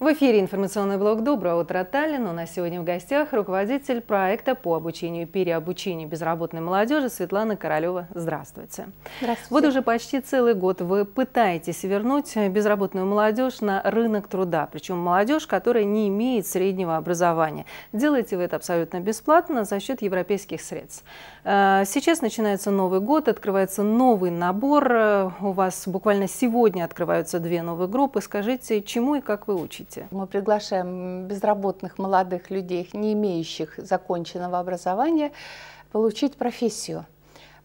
В эфире информационный блок «Доброе утро, Таллин». У нас сегодня в гостях руководитель проекта по обучению и переобучению безработной молодежи Светлана Королева. Здравствуйте. Здравствуйте. Вот уже почти целый год вы пытаетесь вернуть безработную молодежь на рынок труда, причем молодежь, которая не имеет среднего образования. Делаете вы это абсолютно бесплатно за счет европейских средств. Э, сейчас начинается Новый год, открывается новый набор. Э, у вас буквально сегодня открываются две новые группы. Скажите, чему и как вы учите? развития. Мы приглашаем безработных молодых людей, не имеющих законченного образования, получить профессию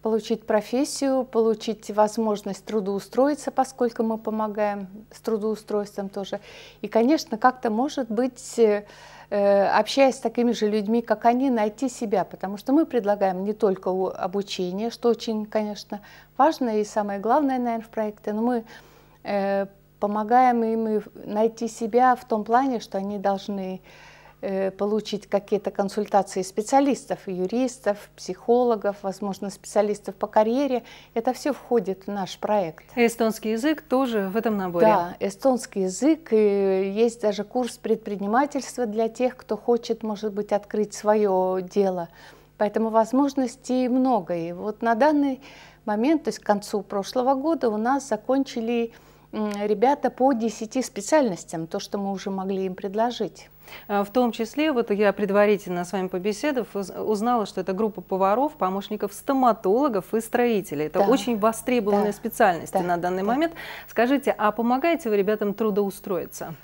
получить профессию, получить возможность трудоустроиться, поскольку мы помогаем с трудоустройством тоже. И, конечно, как-то, может быть, э, э, общаясь с такими же людьми, как они, найти себя, потому что мы предлагаем не только обучение, что очень, конечно, важно и самое главное, наверное, в проекте, но мы э, помогаем им найти себя в том плане, что они должны э, получить какие-то консультации специалистов, юристов, психологов, возможно, специалистов по карьере. Это все входит в наш проект. Эстонский язык тоже в этом наборе? Да, эстонский язык. И есть даже курс предпринимательства для тех, кто хочет, может быть, открыть свое дело. Поэтому возможностей много. И вот на данный момент, то есть к концу прошлого года, у нас закончили ребята по 10 специальностям, то, что мы уже могли им предложить. Э, в том числе, вот я предварительно с вами побеседовав, узнала, что это группа поваров, помощников стоматологов и строителей. Это да. очень востребованные да. специальности да. на данный да. момент. Скажите, а помогаете вы ребятам трудоустроиться?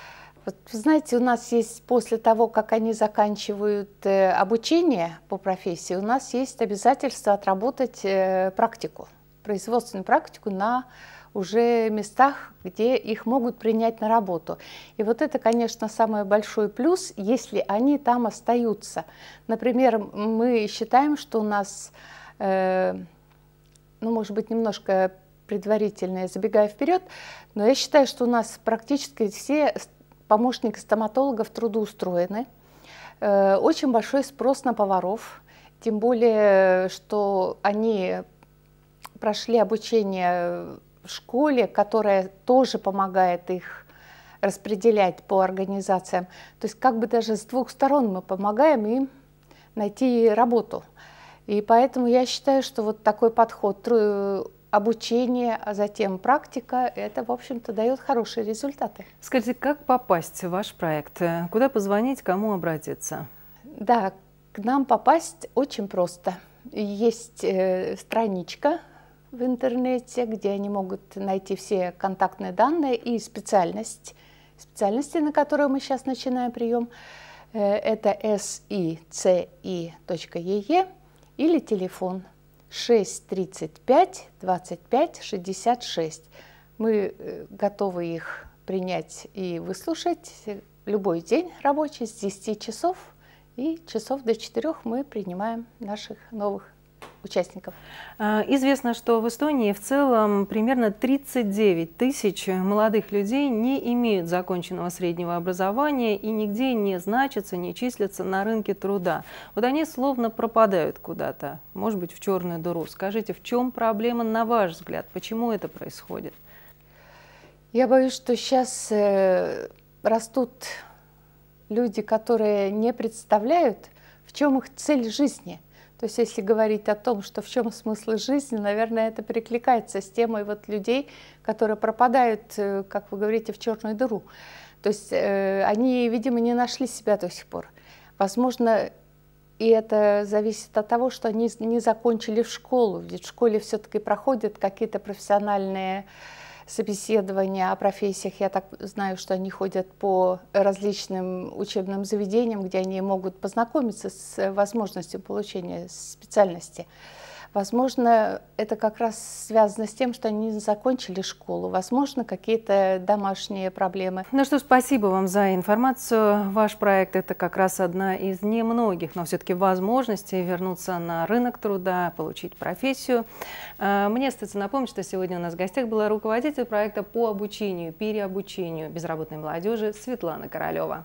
Вот, знаете, у нас есть после того, как они заканчивают э, обучение по профессии, у нас есть обязательство отработать э, практику, производственную практику на уже местах, где их могут принять на работу. И вот это, конечно, самый большой плюс, если они там остаются. Например, мы считаем, что у нас, э, ну, может быть, немножко предварительное, забегая вперед, но я считаю, что у нас практически все помощники стоматологов трудоустроены. Э, очень большой спрос на поваров, тем более, что они прошли обучение школе, которая тоже помогает их распределять по организациям. То есть как бы даже с двух сторон мы помогаем им найти работу. И поэтому я считаю, что вот такой подход обучение, а затем практика, это, в общем-то, дает хорошие результаты. Скажите, как попасть в ваш проект? Куда позвонить, кому обратиться? Да, к нам попасть очень просто. Есть э, страничка в интернете, где они могут найти все контактные данные и специальность, специальности, на которую мы сейчас начинаем прием, э, это sici.ee или телефон 635 25 66. Мы э, готовы их принять и выслушать любой день рабочий с 10 часов и часов до 4 мы принимаем наших новых участников? А, известно, что в Эстонии в целом примерно 39 тысяч молодых людей не имеют законченного среднего образования и нигде не значатся, не числятся на рынке труда. Вот они словно пропадают куда-то, может быть, в черную дыру. Скажите, в чем проблема, на ваш взгляд? Почему это происходит? Я боюсь, что сейчас э, растут люди, которые не представляют, в чем их цель жизни – то есть если говорить о том, что в чем смысл жизни, наверное, это перекликается с темой вот людей, которые пропадают, э, как вы говорите, в черную дыру. То есть э, они, видимо, не нашли себя до сих пор. Возможно, и это зависит от того, что они не закончили в школу. Ведь в школе все-таки проходят какие-то профессиональные собеседования о профессиях. Я так знаю, что они ходят по различным учебным заведениям, где они могут познакомиться с э, возможностью получения специальности. Возможно, это как раз связано с тем, что они не закончили школу. Возможно, какие-то домашние проблемы. Ну что, спасибо вам за информацию. Ваш проект – это как раз одна из немногих, но все-таки возможностей вернуться на рынок труда, получить профессию. А, мне остается напомнить, что сегодня у нас в гостях была руководитель проекта по обучению, переобучению безработной молодежи Светлана Королева.